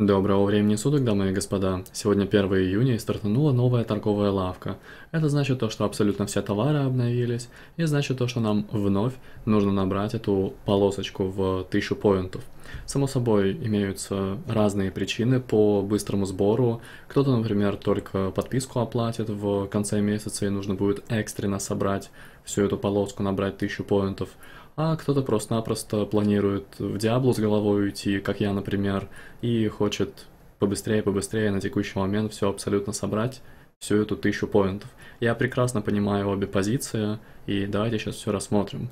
Доброго времени суток, дамы и господа. Сегодня 1 июня и стартанула новая торговая лавка. Это значит то, что абсолютно все товары обновились, и значит то, что нам вновь нужно набрать эту полосочку в 1000 поинтов – Само собой, имеются разные причины по быстрому сбору. Кто-то, например, только подписку оплатит в конце месяца и нужно будет экстренно собрать всю эту полоску, набрать 1000 поинтов. А кто-то просто-напросто планирует в Диаблу с головой уйти, как я, например, и хочет побыстрее, побыстрее на текущий момент все абсолютно собрать, всю эту тысячу поинтов. Я прекрасно понимаю обе позиции, и давайте сейчас все рассмотрим.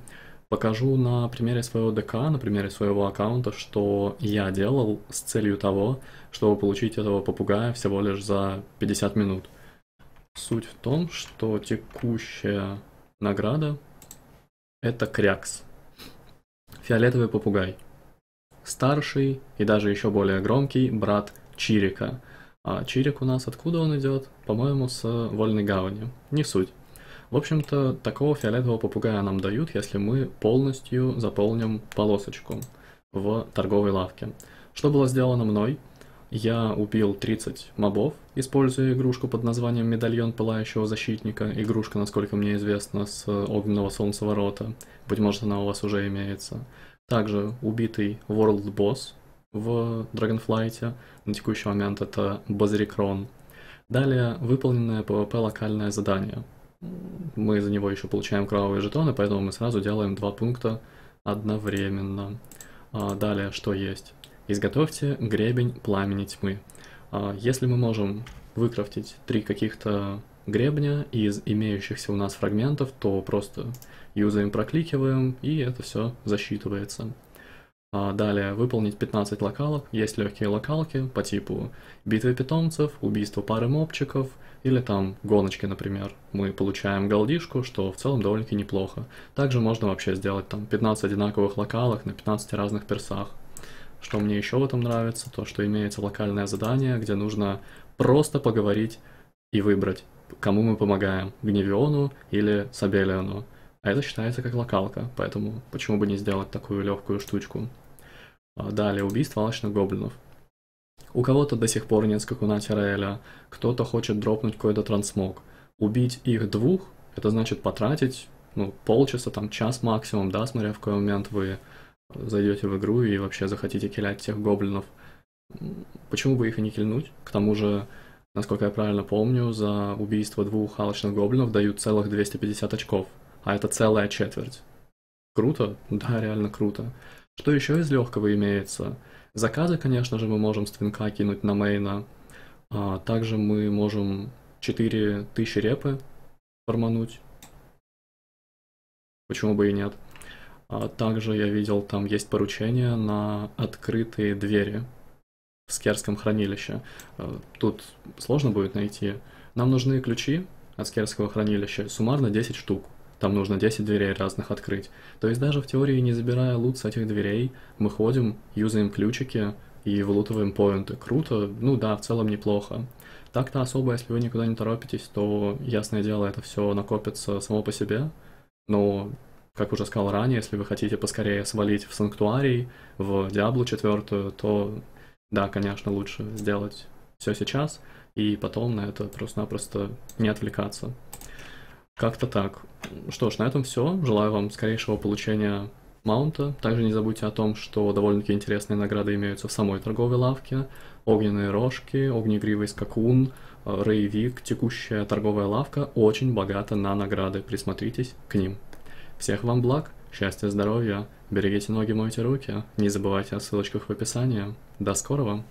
Покажу на примере своего ДК, на примере своего аккаунта, что я делал с целью того, чтобы получить этого попугая всего лишь за 50 минут. Суть в том, что текущая награда это крякс. Фиолетовый попугай. Старший и даже еще более громкий брат Чирика. А Чирик у нас откуда он идет? По-моему, с Вольной Гавани. Не суть. В общем-то, такого фиолетового попугая нам дают, если мы полностью заполним полосочку в торговой лавке. Что было сделано мной? Я убил 30 мобов, используя игрушку под названием «Медальон Пылающего Защитника». Игрушка, насколько мне известно, с э, огненного солнцеворота. Быть может, она у вас уже имеется. Также убитый World Boss в Dragonflight. На текущий момент это Базрикрон. Далее выполненное PvP локальное задание мы за него еще получаем кровавые жетоны, поэтому мы сразу делаем два пункта одновременно. А, далее, что есть? Изготовьте гребень пламени тьмы. А, если мы можем выкрафтить три каких-то гребня из имеющихся у нас фрагментов, то просто юзаем, прокликиваем, и это все засчитывается. А, далее выполнить 15 локалок. Есть легкие локалки по типу битвы питомцев, убийство пары мопчиков или там гоночки, например. Мы получаем голдишку, что в целом довольно-таки неплохо. Также можно вообще сделать там 15 одинаковых локалок на 15 разных персах. Что мне еще в этом нравится, то что имеется локальное задание, где нужно просто поговорить и выбрать, кому мы помогаем, Гневиону или Сабелиону. А это считается как локалка, поэтому почему бы не сделать такую легкую штучку. А, Далее, убийство алчных гоблинов. У кого-то до сих пор нет скакуна Тиреля, кто-то хочет дропнуть какой-то трансмог. Убить их двух, это значит потратить ну, полчаса, там час максимум, да, смотря в какой момент вы зайдете в игру и вообще захотите килять тех гоблинов. Почему бы их и не кильнуть? К тому же, насколько я правильно помню, за убийство двух алчных гоблинов дают целых 250 очков, а это целая четверть. Круто? Да, реально круто. Что еще из легкого имеется? Заказы, конечно же, мы можем с твинка кинуть на мейна. А также мы можем 4000 репы формануть. Почему бы и нет? А также я видел, там есть поручение на открытые двери в Скерском хранилище. А, тут сложно будет найти. Нам нужны ключи от Скерского хранилища, суммарно 10 штук. Там нужно 10 дверей разных открыть. То есть даже в теории, не забирая лут с этих дверей, мы ходим, юзаем ключики и влутываем поинты. Круто, ну да, в целом неплохо. Так-то особо, если вы никуда не торопитесь, то, ясное дело, это все накопится само по себе. Но, как уже сказал ранее, если вы хотите поскорее свалить в Санктуарий, в Диаблу четвертую, то, да, конечно, лучше сделать все сейчас, и потом на это просто-напросто не отвлекаться. Как-то так. Что ж, на этом все. Желаю вам скорейшего получения маунта. Также не забудьте о том, что довольно-таки интересные награды имеются в самой торговой лавке. Огненные рожки, огнегривый скакун, э, рейвик, текущая торговая лавка очень богата на награды. Присмотритесь к ним. Всех вам благ, счастья, здоровья, берегите ноги, мойте руки, не забывайте о ссылочках в описании. До скорого!